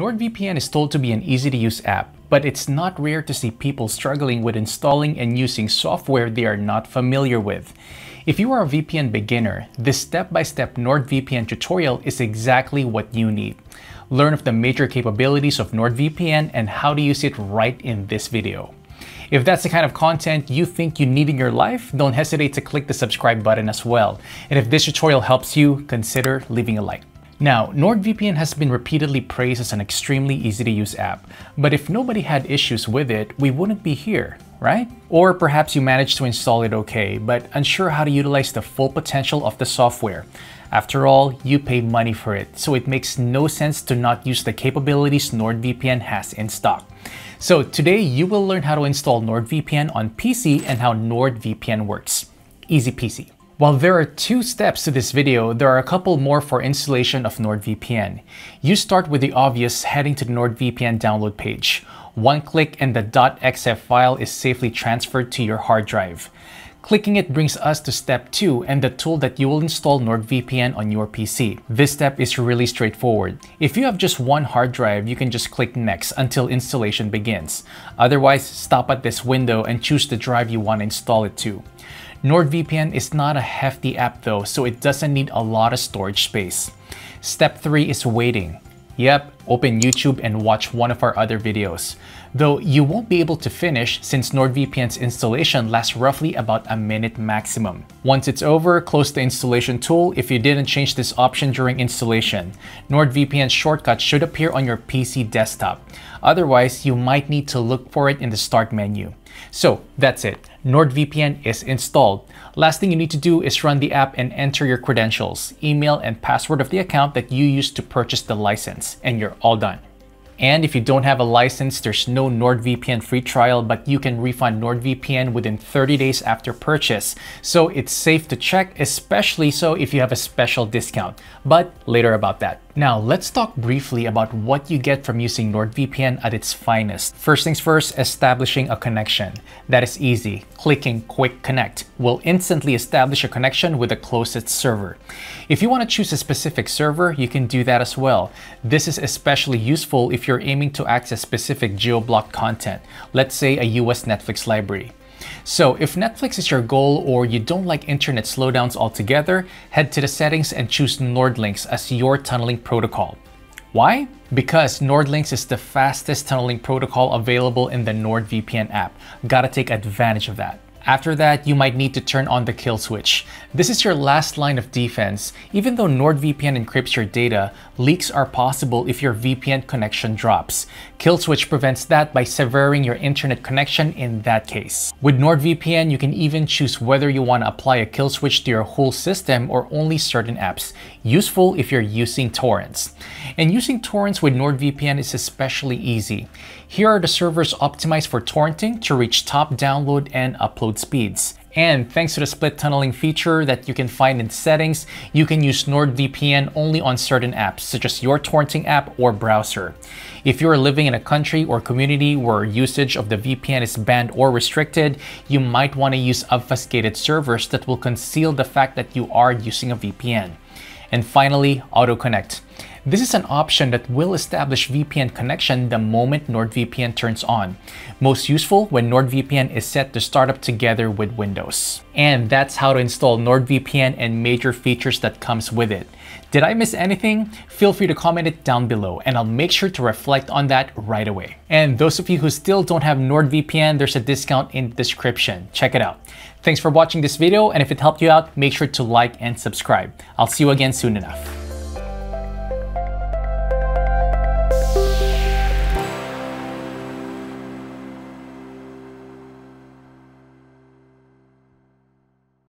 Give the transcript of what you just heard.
NordVPN is told to be an easy-to-use app, but it's not rare to see people struggling with installing and using software they are not familiar with. If you are a VPN beginner, this step-by-step -step NordVPN tutorial is exactly what you need. Learn of the major capabilities of NordVPN and how to use it right in this video. If that's the kind of content you think you need in your life, don't hesitate to click the subscribe button as well. And if this tutorial helps you, consider leaving a like. Now, NordVPN has been repeatedly praised as an extremely easy to use app, but if nobody had issues with it, we wouldn't be here, right? Or perhaps you managed to install it okay, but unsure how to utilize the full potential of the software. After all, you pay money for it, so it makes no sense to not use the capabilities NordVPN has in stock. So today, you will learn how to install NordVPN on PC and how NordVPN works. Easy peasy. While there are two steps to this video, there are a couple more for installation of NordVPN. You start with the obvious heading to the NordVPN download page. One click and the .xf file is safely transferred to your hard drive. Clicking it brings us to step 2 and the tool that you will install NordVPN on your PC. This step is really straightforward. If you have just one hard drive, you can just click next until installation begins. Otherwise, stop at this window and choose the drive you want to install it to. NordVPN is not a hefty app though, so it doesn't need a lot of storage space. Step 3 is waiting. Yep, open YouTube and watch one of our other videos. Though you won't be able to finish since NordVPN's installation lasts roughly about a minute maximum. Once it's over, close the installation tool if you didn't change this option during installation. NordVPN shortcut should appear on your PC desktop. Otherwise, you might need to look for it in the start menu. So that's it. NordVPN is installed. Last thing you need to do is run the app and enter your credentials, email, and password of the account that you used to purchase the license, and you're all done. And if you don't have a license, there's no NordVPN free trial, but you can refund NordVPN within 30 days after purchase. So it's safe to check, especially so if you have a special discount. But later about that. Now, let's talk briefly about what you get from using NordVPN at its finest. First things first, establishing a connection. That is easy. Clicking Quick Connect will instantly establish a connection with the closest server. If you want to choose a specific server, you can do that as well. This is especially useful if you're aiming to access specific geo blocked content, let's say a US Netflix library. So if Netflix is your goal or you don't like internet slowdowns altogether, head to the settings and choose Nordlinks as your tunneling protocol. Why? Because Nordlinks is the fastest tunneling protocol available in the NordVPN app. Gotta take advantage of that. After that, you might need to turn on the kill switch. This is your last line of defense. Even though NordVPN encrypts your data, leaks are possible if your VPN connection drops. Kill switch prevents that by severing your internet connection in that case. With NordVPN, you can even choose whether you want to apply a kill switch to your whole system or only certain apps. Useful if you're using torrents. And using torrents with NordVPN is especially easy. Here are the servers optimized for torrenting to reach top download and upload speeds. And thanks to the split tunneling feature that you can find in settings, you can use NordVPN only on certain apps, such as your torrenting app or browser. If you're living in a country or community where usage of the VPN is banned or restricted, you might want to use obfuscated servers that will conceal the fact that you are using a VPN. And finally, autoconnect. This is an option that will establish VPN connection the moment NordVPN turns on. Most useful when NordVPN is set to start up together with Windows. And that's how to install NordVPN and major features that comes with it. Did I miss anything? Feel free to comment it down below and I'll make sure to reflect on that right away. And those of you who still don't have NordVPN, there's a discount in the description. Check it out. Thanks for watching this video and if it helped you out, make sure to like and subscribe. I'll see you again soon enough.